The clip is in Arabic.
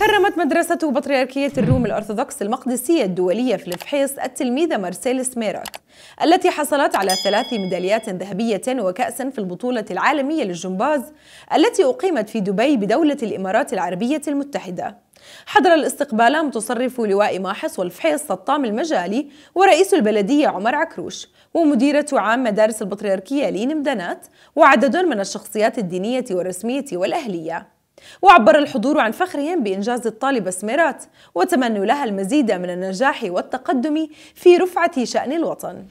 كرمت مدرسة بطريركية الروم الأرثوذكس المقدسية الدولية في الفحيص التلميذة مارسيل ميرات التي حصلت على ثلاث ميداليات ذهبية وكأس في البطولة العالمية للجمباز التي أقيمت في دبي بدولة الإمارات العربية المتحدة حضر الاستقبال متصرف لواء ماحص والفحيص سطام المجالي ورئيس البلدية عمر عكروش ومديرة عام مدارس البطريركية لين مدنات وعدد من الشخصيات الدينية والرسمية والأهلية وعبر الحضور عن فخرهم بإنجاز الطالبة سميرات وتمنوا لها المزيد من النجاح والتقدم في رفعة شأن الوطن